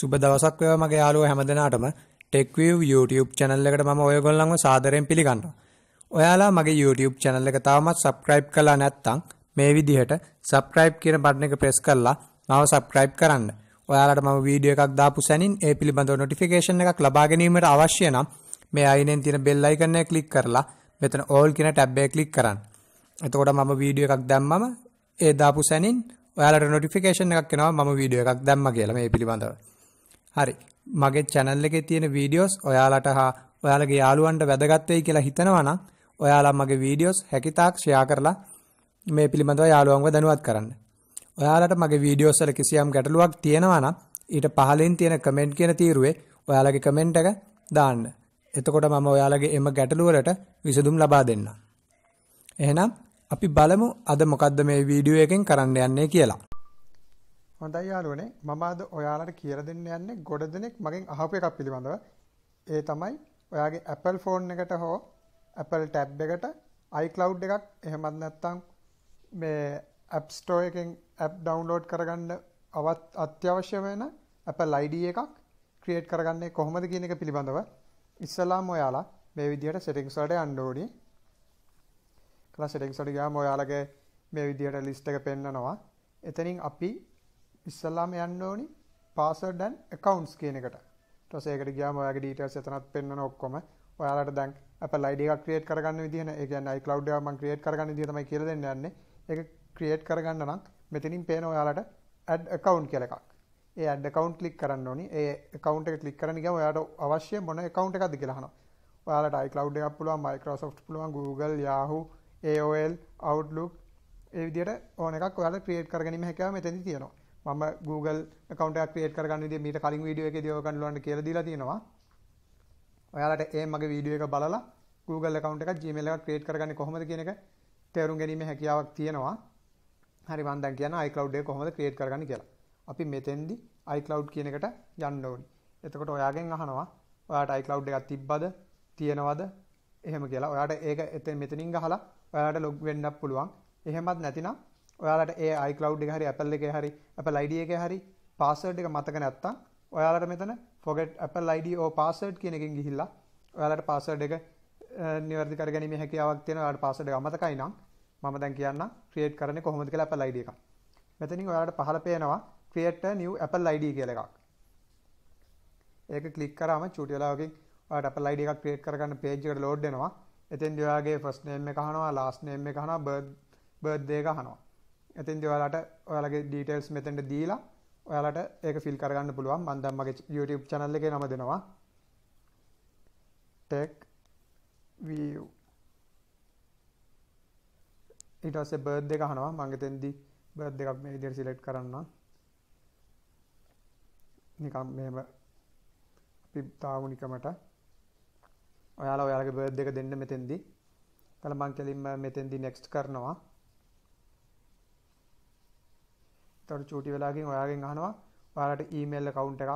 සුබ දවසක් වේවා මගේ යාළුවෝ හැමදෙනාටම TechView YouTube channel එකට මම ඔයගොල්ලන්ව සාදරයෙන් පිළිගන්නවා. ඔයාලා මගේ YouTube channel එක තවමත් subscribe කරලා නැත්නම් මේ විදිහට subscribe කියන බටන් එක press කරලා මාව subscribe කරන්න. ඔයාලට මම වීඩියෝ එකක් දාපු සැනින් ඒ පිළිබඳව notification එකක් ලබා ගැනීමට අවශ්‍ය නම් මේ අයිනෙන් තියෙන bell icon එක click කරලා මෙතන all කියන tab එක click කරන්න. එතකොට මම වීඩියෝ එකක් දැම්මම ඒ දාපු සැනින් ඔයාලට notification එකක් එනවා මම වීඩියෝ එකක් දැම්මා කියලා මේ පිළිබඳව. හරි. මගේ channel එකේ තියෙන videos ඔයාලට හා ඔයාලගේ යාළුවන්ට වැදගත් වෙයි කියලා හිතනවා නම් ඔයාලා මගේ videos හැකිතාක් share කරලා මේ පිළිබඳව යාළුවන්ව දැනුවත් කරන්න. ඔයාලට මගේ videos වල කිසියම් ගැටලුවක් තියෙනවා නම් ඊට පහලින් තියෙන comment කියන තීරුවේ ඔයාලගේ comment එක දාන්න. එතකොට මම ඔයාලගේ එම ගැටලුව වලට විසඳුම් ලබා දෙන්නම්. එහෙනම් අපි බලමු අද මොකද්ද මේ වීඩියෝ එකෙන් කරන්න යන්නේ කියලා. හොඳයි යාළුවනේ මම අද ඔයාලට කියලා දෙන්න යන්නේ ගොඩ දෙනෙක් මගෙන් අහපු එකක් පිළිබඳව. ඒ තමයි ඔයාගේ Apple ෆෝන් එකට හෝ Apple ටැබ් එකට iCloud එකක් එහෙමත් නැත්නම් මේ App Store එකෙන් app download කරගන්න අවත් අත්‍යවශ්‍ය වෙන Apple ID එකක් create කරගන්නේ කොහොමද කියන එක පිළිබඳව ඉස්සලාම ඔයාලා මේ විදිහට settings වලට යන්න ඕනේ. ක්ලාස් settings වලට ගියාම ඔයාලගේ මේ විදිහට list එක පෙන්නනවා. එතනින් අපි ඉස්සල්ලාම යන්න ඕනි password and accounts කියන එකට. ඊට පස්සේ ඒකට ගියාම ඔයාගේ details එතනත් පෙන්වන ඔක්කොම. ඔයාලට දැන් Apple ID එකක් create කරගන්න විදිහ නේ. ඒ කියන්නේ iCloud එකක් මම create කරගන්න විදිහ තමයි කියලා දෙන්න යන්නේ. ඒක create කරගන්න නම් මෙතනින් පේන ඔයාලට add account කියලා එකක්. ඒ add account click කරන්න ඕනි. ඒ account එක click කරන්න ගියාම ඔයාට අවශ්‍ය මොන account එකක්ද කියලා අහනවා. ඔයාලට iCloud එකක් පුළුවන්, Microsoft පුළුවන්, Google, Yahoo, AOL, Outlook ඒ විදිහට ඕන එකක් ඔයාලට create කරගැනීමේ හැකියාව මෙතනදී තියෙනවා. මම Google account එකක් create කරගන්න විදිය මීට කලින් වීඩියෝ එකේදී ඔය ගන්න ලොන්න කියලා දීලා තියෙනවා. ඔයාලට ඒ මගේ වීඩියෝ එක බලලා Google account එකක් Gmail එකක් create කරගන්නේ කොහොමද කියන එක තේරුම් ගැනීමේ හැකියාවක් තියෙනවා. හරි මම දැන් කියන iCloud එක කොහොමද create කරගන්නේ කියලා. අපි මෙතෙන්දි iCloud කියන එකට යන්න ඕනි. එතකොට ඔයාගෙන් අහනවා ඔයාට iCloud එකක් තිබ්බද? තියෙනවද? එහෙම කියලා. ඔයාට ඒක එතෙන් මෙතනින් ගහලා ඔයාලට log වෙන්නත් පුළුවන්. එහෙමත් නැතිනම් ඔයාලට ඒ iCloud එක හරි Apple එකේ හරි Apple ID එකේ හරි password එක මතක නැත්තම් ඔයාලට මෙතන forget Apple ID or password කියන එකෙන් ගිහිල්ලා ඔයාලට password එක නිවැරදි කරගැනීමේ හැකියාවක් තියෙනවා. ඔයාලට password එක අමතකයි නම් මම දැන් කියන්නම් create කරන්නේ කොහොමද කියලා Apple ID එකක්. මෙතනින් ඔයාලට පහළ පේනවා create a new Apple ID කියලා එකක්. ඒක ක්ලික් කරාම චූටි වෙලාවකින් ඔයාලට Apple ID එකක් create කරගන්න page එකට load වෙනවා. එතෙන්දී ඔයාගේ first name එක අහනවා, last name එක අහනවා, birth birthday එක අහනවා. එතෙන්දී ඔයාලට ඔයාලගේ ඩීටේල්ස් මෙතෙන්ට දීලා ඔයාලට ඒක ෆිල් කරගන්න පුළුවන්. මම දැන් මගේ YouTube channel එකේ නම දෙනවා. Tech view. ඊට පස්සේ birth එක අහනවා. මම එතෙන්දී birth එකක් මේ විදිහට select කරන්නම්. නිකම් මෙහෙම අපි තාමු නිකමට ඔයාලා ඔයාලගේ birth එක දෙන්න මෙතෙන්දී. ඊළඟ මම කෙලින්ම මෙතෙන්දී next කරනවා. එතකොට චූටි වෙලාගෙන් ඔයාගෙන් අහනවා ඔයාලට ඊමේල් account එකක්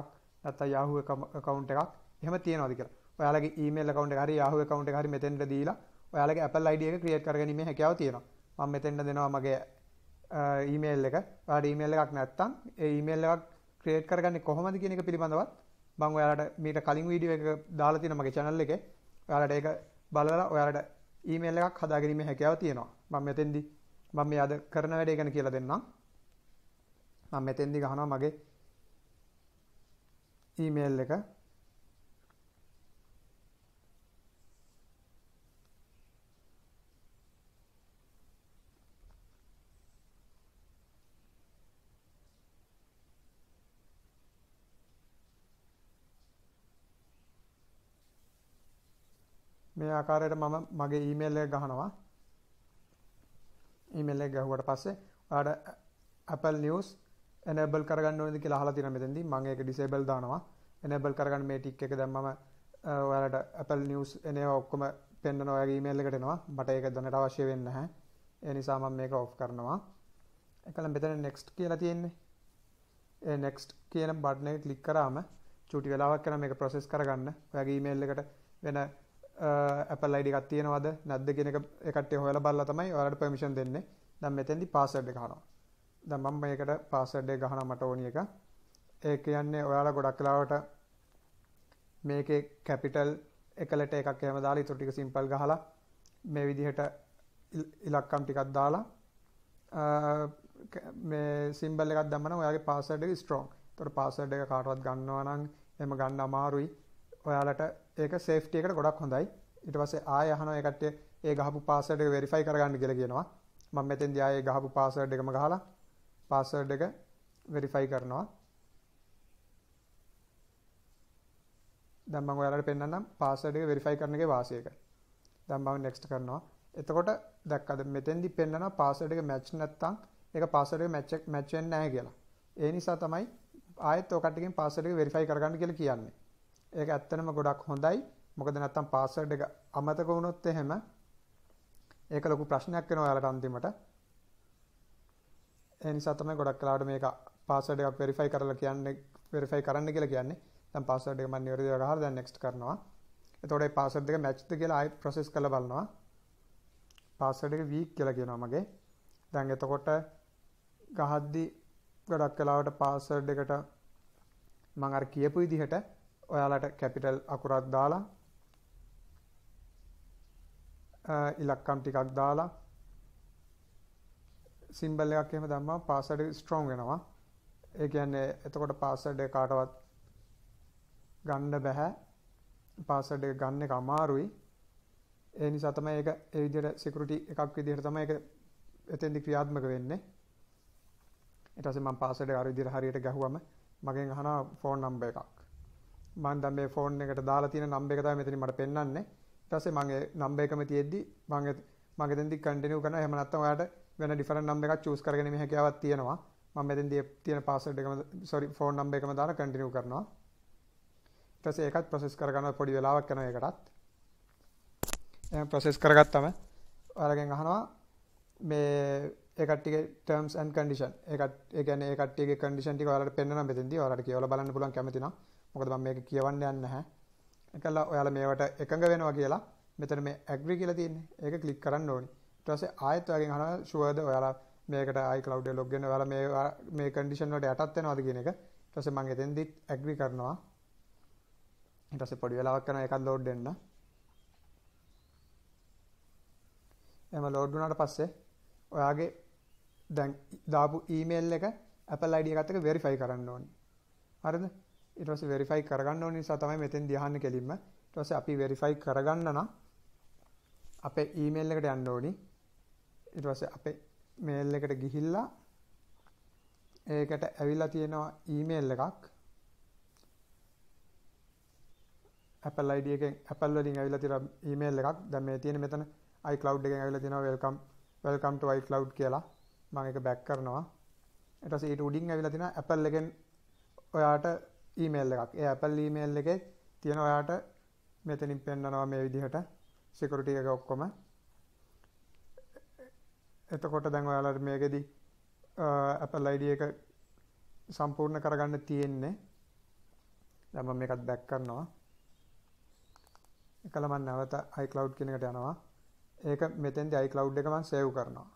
නැත්නම් Yahoo account එකක් එහෙම තියෙනවද කියලා. ඔයාලගේ ඊමේල් account එක හරි Yahoo account එක හරි මෙතෙන්ට දීලා ඔයාලගේ Apple ID එක create කරගැනීමේ හැකියාව තියෙනවා. මම මෙතෙන්ට දෙනවා මගේ ඊමේල් එක. ඔයාලට ඊමේල් එකක් නැත්නම් ඒ ඊමේල් එකක් create කරගන්නේ කොහොමද කියන එක පිළිබඳවත් මම ඔයාලට මීට කලින් වීඩියෝ එක දාලා තියෙනවා මගේ channel එකේ. ඔයාලට ඒක බලලා ඔයාලට ඊමේල් එකක් හදාගැනීමේ හැකියාව තියෙනවා. මම මෙතෙන්දි මම මේ අද කරන වැඩේ ගැන කියලා දෙන්නම්. මම මෙතෙන්දි ගහනවා මගේ ඊමේල් එක මේ ආකාරයට මම මගේ ඊමේල් එක ගහනවා ඊමේල් එක ගහුවට පස්සේ ඔයාලට Apple News enable කරගන්න ඕනේද කියලා අහලා තියෙනවා මෙතෙන්දී. මම ඒක disable දානවා. enable කරගන්න මේ ටික් එක දැම්මම ඔයාලට Apple News එනවා ඔක්කොම පෙන්වන ඔයාගේ email එකට එනවා. මට ඒක දැනට අවශ්‍ය වෙන්නේ නැහැ. ඒ නිසා මම මේක off කරනවා. එකල මෙතන next කියලා තියෙන්නේ. ඒ next කියන බටන් එක ක්ලික් කරාම චුටි වෙලාවක් යනවා මේක process කරගන්න. ඔයාගේ email එකට වෙන Apple ID එකක් තියෙනවද නැද්ද කියන එක එකට්ටේ හොයලා බලලා තමයි ඔයාලට permission දෙන්නේ. දැන් මෙතෙන්දී password එක අහනවා. දැන් මම මේකට පාස්වර්ඩ් එක ගහනවා මට ඕනි එක. ඒ කියන්නේ ඔයාලා ගොඩක් වෙලාවට මේකේ කැපිටල් එකලට එකක් එහෙම දාලා ඊටු ටික සිම්පල් ගහලා මේ විදිහට ඉලක්කම් ටිකක් දාලා මේ සිම්බල් එකක් දැම්මම ඔයාගේ පාස්වර්ඩ් එක ස්ට්‍රොං. ඒතකොට පාස්වර්ඩ් එක කාටවත් ගන්නවා නම් එහෙම ගන්න අමාරුයි. ඔයාලට ඒක සේෆ්ටි එකට ගොඩක් හොඳයි. ඊට පස්සේ ආය අහනවා ඒ කට්ටිය ඒ ගහපු පාස්වර්ඩ් එක වෙරිෆයි කරගන්න කියලා කියනවා. මම මෙතෙන්දී ආයේ ගහපු පාස්වර්ඩ් එකම ගහලා පාස්වර්ඩ් එක වෙරිෆයි කරනවා. දැන් මම ඔයාලට පෙන්නන්නම් පාස්වර්ඩ් එක වෙරිෆයි කරන එකේ වාසිය එක. දැන් මම next කරනවා. එතකොට දැක්කද මෙතෙන්දි පෙන්නනවා පාස්වර්ඩ් එක මැච් නැත්තම් ඒක පාස්වර්ඩ් එක මැච් මැච් වෙන්නේ නැහැ කියලා. ඒ නිසා තමයි ආයෙත් ඔකට එකෙන් පාස්වර්ඩ් එක වෙරිෆයි කරගන්න කියලා කියන්නේ. ඒක ඇත්තනම ගොඩක් හොඳයි. මොකද නැත්තම් පාස්වර්ඩ් එක අමතක වුණොත් එහෙම ඒක ලොකු ප්‍රශ්නයක් වෙනවා ඔයාලට අන්තිමට. ඒ නිසා තමයි ගොඩක් කලාවට මේක පාස්වර්ඩ් එකක් වෙරිෆයි කරලා කියන්නේ වෙරිෆයි කරන්න කියලා කියන්නේ. දැන් පාස්වර්ඩ් එක මම නිවැරදිව ගහලා දැන් next කරනවා. එතකොට මේ පාස්වර්ඩ් එක මැච්ද කියලා ආයෙත් process කරලා බලනවා. පාස්වර්ඩ් එක weak කියලා කියනවා මගේ. දැන් එතකොට ගහද්දි ගොඩක් කලාවට පාස්වර්ඩ් එකට මම අර කියපු විදිහට ඔයාලට කැපිටල් අකුරක් දාලා ඉලක්කම් ටිකක් දාලා සිම්බල් එකක් එහෙම දැම්මම පාස්වර්ඩ් එක ස්ට්‍රොං වෙනවා. ඒ කියන්නේ එතකොට පාස්වර්ඩ් එක කාටවත් ගන්න බෑ. පාස්වර්ඩ් එක ගන්න එක අමාරුයි. ඒ නිසා තමයි ඒක ඒ විදිහට security එකක් විදිහට තමයි ඒක එතෙන්දි ක්‍රියාත්මක වෙන්නේ. ඊට පස්සේ මම පාස්වර්ඩ් එක අර විදිහට හරියට ගැහුවම මගෙන් අහනවා ෆෝන් නම්බර් එකක්. මම දැන් මේ ෆෝන් එකට දාලා තියෙන නම්බර් එක තමයි මෙතනින් මට පෙන්වන්නේ. ඊට පස්සේ මගේ නම්බර් එකම තියෙද්දි මම මගේ දෙන්දි කන්ටිනියු කරනවා. එහෙම නැත්නම් ඔයාලට වෙන ඩිෆරන්ට් නම්බර් එකක් චූස් කරගෙන මේ හැකියාවක් තියෙනවා. මම මෙතෙන්දී තියෙන පාස්වර්ඩ් එකම sorry ෆෝන් නම්බර් එකම දාලා කන්ටිනියු කරනවා. ඊට පස්සේ ඒකත් ප්‍රොසෙස් කරගන්න පොඩි වෙලාවක් යනවා ඒකටත්. එහෙනම් ප්‍රොසෙස් කරගත්තම ඔයාලගෙන් අහනවා මේ ඒ කට්ටියගේ terms and condition. ඒකත් ඒ කියන්නේ ඒ කට්ටියගේ condition ටික ඔයාලට පෙන්වනවා මෙතෙන්දී. ඔයාලට කියවලා බලන්න පුළුවන් කැමති නම්. මොකද මම මේක කියවන්න යන්නේ නැහැ. එකලා ඔයාලා මේවට එකඟ වෙනවා කියලා මෙතන මේ agree කියලා තියෙන්නේ. ඒක ක්ලික් කරන්න ඕනේ. ඊට පස්සේ ආයෙත් ඔයගෙන් අහනවා ෂුවර්ද ඔයාලා මේකට iCloud එක log වෙන්න ඔයාලා මේ මේ කන්ඩිෂන් වලට යටත් වෙනවද කියන එක ඊට පස්සේ මම එතෙන්දිත් ඇග්‍රී කරනවා ඊට පස්සේ පොඩි වෙලාවක් යනවා ඒකත් ලෝඩ් වෙන්න එහෙම ලෝඩ් වුණාට පස්සේ ඔයාගේ දැන් දාපු ඊමේල් එක Apple ID එකත් එක්ක verify කරන්න ඕනි හරිද ඊට පස්සේ verify කරගන්න ඕන නිසා තමයි මෙතෙන් දිහන්න කෙලින්ම ඊට පස්සේ අපි verify කරගන්න නම් අපේ ඊමේල් එකට යන්න ඕනි ඊට පස්සේ අපේ මේල් එකට ගිහිල්ලා ඒකට ඇවිල්ලා තියෙනවා ඊමේල් එකක් Apple ID එකෙන් Apple වලින් ඇවිල්ලා තියෙන ඊමේල් එකක් දැන් මේ තියෙන මෙතන iCloud එකෙන් ඇවිල්ලා තියෙනවා welcome welcome to iCloud කියලා මම ඒක බෑක් කරනවා ඊට පස්සේ ඊට උඩින් ඇවිල්ලා තියෙනවා Apple එකෙන් ඔයාට ඊමේල් එකක් ඒ Apple ඊමේල් එකේ තියෙන ඔයාට මෙතනින් පෙන්වනවා මේ විදිහට security එක ඔක්කොම එතකොට දැන් ඔයාලට මේකෙදි Apple ID එක සම්පූර්ණ කරගන්න තියෙන්නේ. දැන් මම මේකත් බැක් කරනවා. එකල මම නැවත iCloud කියන එකට යනවා. ඒක මෙතෙන්දී iCloud එක මම save කරනවා.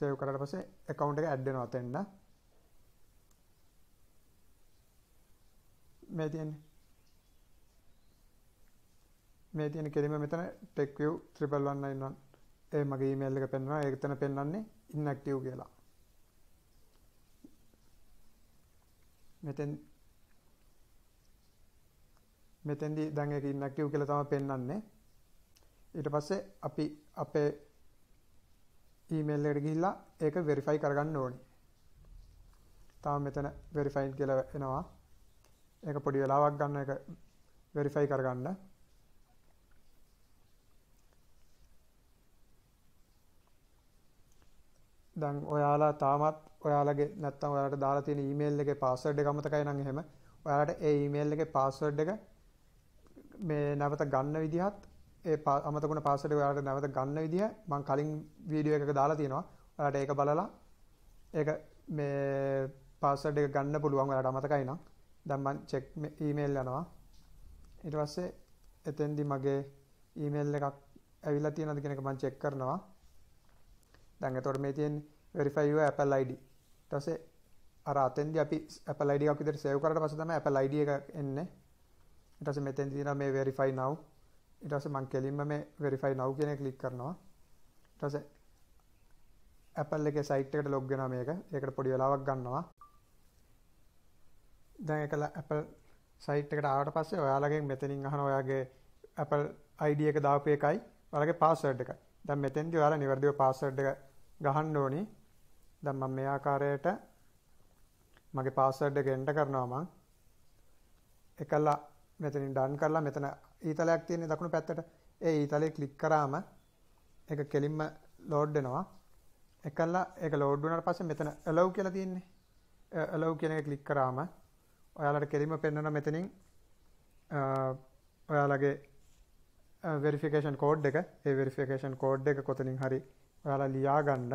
save කරලා පස්සේ account එක add වෙනවා තෙන්න. මේ තියෙන්නේ මේ තියෙන කෙලිම මෙතන TechView 3191 මගේ ඊමේල් එක පෙන්වනවා ඒකතන පෙන්වන්නේ inactive කියලා. මෙතෙන් මෙතෙන්දී දැන් ඒක inactive කියලා තමයි පෙන්වන්නේ. ඊට පස්සේ අපි අපේ ඊමේල් එකට ගිහිල්ලා ඒක verify කරගන්න ඕනේ. තාම මෙතන verify කියලා එනවා. ඒක පොඩි වෙලාවක් ගන්න ඒක verify කරගන්න. දැන් ඔයාලා තාමත් ඔයාලගේ නැත්තම් ඔයාලට දාලා තියෙන ඊමේල් එකේ පාස්වර්ඩ් එක අමතකයි නම් එහෙම ඔයාලට ඒ ඊමේල් එකේ පාස්වර්ඩ් එක මේ නැවත ගන්න විදිහත් ඒ අමතකුණ පාස්වර්ඩ් එක ඔයාලට නැවත ගන්න විදිහ මම කලින් වීඩියෝ එකක දාලා තියෙනවා ඔයාලට ඒක බලලා ඒක මේ පාස්වර්ඩ් එක ගන්න පුළුවන් ඔයාලට අමතකයි නම් දැන් මම චෙක් ඊමේල් යනවා ඊට පස්සේ එතෙන්දි මගේ ඊමේල් එකක් ඇවිල්ලා තියෙනවද කියන එක මම චෙක් කරනවා දැන් එතකොට මේ තියෙන්නේ verify your Apple ID. ඊට පස්සේ අර අතෙන්දී අපි Apple ID එකක් විදිහට save කරලා පස්සේ තමයි Apple ID එක එන්නේ. ඊට පස්සේ මෙතෙන්දී තියෙනවා මේ verify now. ඊට පස්සේ මම කෙලින්ම මේ verify now කියන එක click කරනවා. ඊට පස්සේ Apple එකේ site එකට log වෙනවා මේක. ඒකට පොඩි වෙලාවක් ගන්නවා. දැන් ඒක Apple site එකට ආවට පස්සේ ඔයාලගෙන් මෙතනින් අහන ඔයාගේ Apple ID එක දාපු එකයි ඔයාලගේ password එකයි. දැන් මෙතෙන්දී ඔයාලා නිවැරදිව password එක ගහන්න ඕනි. දැන් මම මේ ආකාරයට මගේ පාස්වර්ඩ් එක එන්ටර් කරනවා මම. එකලා මෙතනින් ඩන් කරලා මෙතන ඊතලයක් තියෙන දකුණු පැත්තට ඒ ඊතලේ ක්ලික් කරාම ඒක කෙලින්ම ලෝඩ් වෙනවා. එකලා ඒක ලෝඩ් වුණාට පස්සේ මෙතන allow කියලා තියෙන්නේ. allow කියන එක ක්ලික් කරාම ඔයාලට කෙලින්ම පෙන්වන මෙතනින් ඔයාලගේ වෙරිෆිකේෂන් කෝඩ් එක ඒ වෙරිෆිකේෂන් කෝඩ් එක කොතනින් හරි ඔයාලා ලියා ගන්න.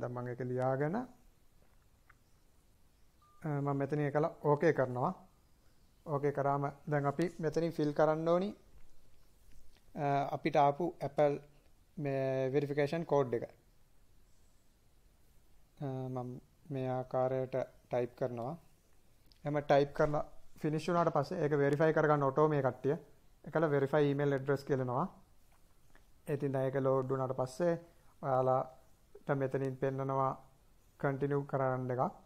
දැන් මම ඒක ලියාගෙන මම මෙතන ඒකලා ඕකේ කරනවා. ඕකේ කරාම දැන් අපි මෙතනින් ෆිල් කරන්න ඕනි අපිට ආපු Apple මේ verification code එක. මම මේ ආකාරයට type කරනවා. එහම type කරලා finish වුණාට පස්සේ ඒක verify කරගන්න auto මේ කට්ටිය. ඒකලා verify email address කියලානවා. ඉතින් දැන් ඒක ලෝඩ් වුණාට පස්සේ ඔයාලාට මෙතනින් පෙන්නනවා කන්ටිනියු කරන්න එකක්.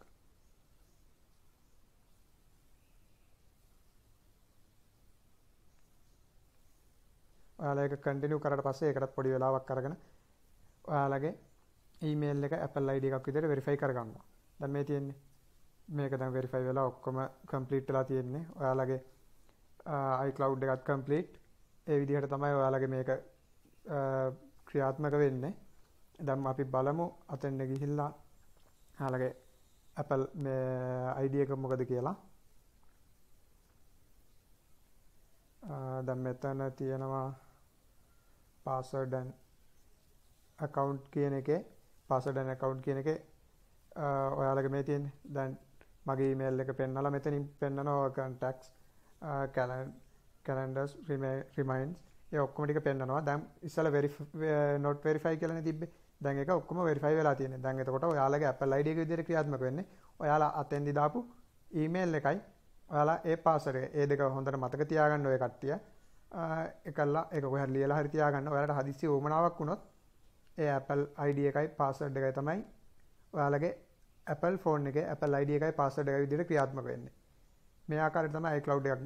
ඔයාලා ඒක කන්ටිනියු කරාට පස්සේ ඒකටත් පොඩි වෙලාවක් අරගෙන ඔයාලගේ ඊමේල් එක Apple ID එකක් විදිහට වෙරිෆයි කරගන්නවා. දැන් මේ තියෙන්නේ මේක දැන් වෙරිෆයි වෙලා ඔක්කොම කම්ප්ලීට් වෙලා තියෙන්නේ. ඔයාලගේ iCloud එකත් කම්ප්ලීට්. ඒ විදිහට තමයි ඔයාලගේ මේක ක්‍රියාත්මක වෙන්නේ. දැන් අපි බලමු අතෙන්ට ගිහිල්ලා ඔයාලගේ Apple මේ ID එක මොකද කියලා. දැන් මෙතන තියෙනවා password and account කියන එකේ password and account කියන එකේ ඔයාලගේ මේ තියෙන්නේ දැන් මගේ ඊමේල් එක පෙන්නලා මෙතනින් පෙන්නනවා contacts calendars reminders ඒ ඔක්කොම ටික පෙන්නනවා. දැන් ඉස්සලා verify not verify කියලානේ තිබ්බේ. දැන් ඒක ඔක්කොම verify වෙලා තියෙනවා. දැන් එතකොට ඔයාලගේ Apple ID එක විදිහට ක්‍රියාත්මක වෙන්නේ. ඔයාලා අතෙන්දි දාපු email එකයි ඔයාලා ඒ password එක. ඒ දෙක හොඳට මතක තියාගන්න ඔය කට්ටිය. එකල්ලා ඒක කොහරි ලියලා හරි තියාගන්න. ඔයාලට හදිස්සි ඕමනාවක් වුණොත් ඒ Apple ID එකයි password එකයි තමයි ඔයාලගේ Apple ෆෝන් එකේ Apple ID එකයි password එකයි විදිහට ක්‍රියාත්මක වෙන්නේ. මේ ආකාරයට තමයි iCloud එකක්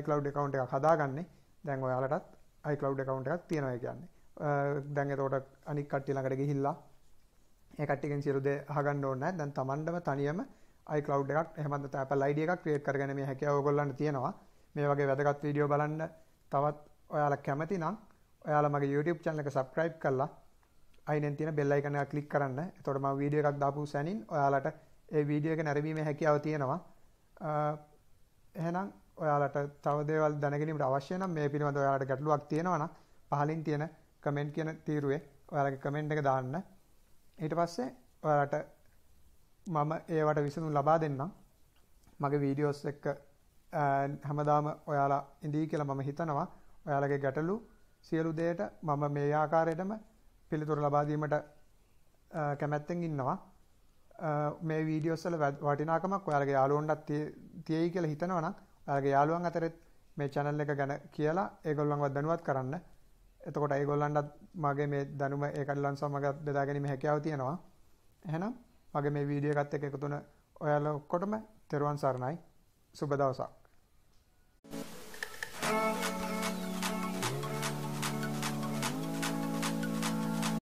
iCloud account එකක් හදාගන්නේ. දැන් ඔයාලටත් iCloud account එකක් තියෙනවා කියන්නේ. දැන් එතකොට අනික් කට්ටිය ළඟට ගිහිල්ලා ඒ කට්ටියගෙන් සියලු දේ අහගන්න ඕනේ නැහැ. දැන් Tamanඩම තනියම iCloud එකක් එහෙම නැත්නම් Apple ID එකක් create කරගෙන මේ හැකියාව ඔයගොල්ලන්ට තියෙනවා. මේ වගේ වැදගත් වීඩියෝ බලන්න තවත් ඔයාලා කැමති නම් ඔයාලා මගේ YouTube channel එක subscribe කරලා අයිනෙන් තියෙන bell icon එක click කරන්න. එතකොට මම වීඩියෝ එකක් දාපු සැනින් ඔයාලට ඒ වීඩියෝ එක නැරඹීමේ හැකියාව තියෙනවා. එහෙනම් ඔයාලට තව දේවල් දැනගැනීමට අවශ්‍ය නම් මේ පිළිබඳව ඔයාලට ගැටලුවක් තියෙනවා නම් පහලින් තියෙන කමෙන්ට් කියන තීරුවේ ඔයාලගේ කමෙන්ට් එක දාන්න. ඊට පස්සේ ඔයාලට මම ඒවට විසඳුම් ලබා දෙන්නම්. මගේ වීඩියෝස් එක්ක හැමදාම ඔයාලා ඉඳී කියලා මම හිතනවා. ඔයාලගේ ගැටලු සියලු දේට මම මේ ආකාරයටම පිළිතුරු ලබා දීමට කැමැත්තෙන් ඉන්නවා. මේ වීඩියෝස් වල වටිනාකමක් ඔයාලගේ යාළුවන්ටත් තියෙයි කියලා හිතනවා නම් ඔයාලගේ යාළුවන් අතරෙත් මේ channel එක ගැන කියලා ඒගොල්ලන්වත් දැනුවත් කරන්න. එතකොට ඒගොල්ලන්ටත් මගේ මේ දැනුම ඒකල්ලන් සමග බෙදා ගැනීම හැකියාව තියෙනවා. එහෙනම් මගේ මේ වීඩියෝ එකත් එක්ක එකතු වුණ ඔයාලා ඔක්කොටම තෙරුවන් සරණයි. සුබ දවසක්.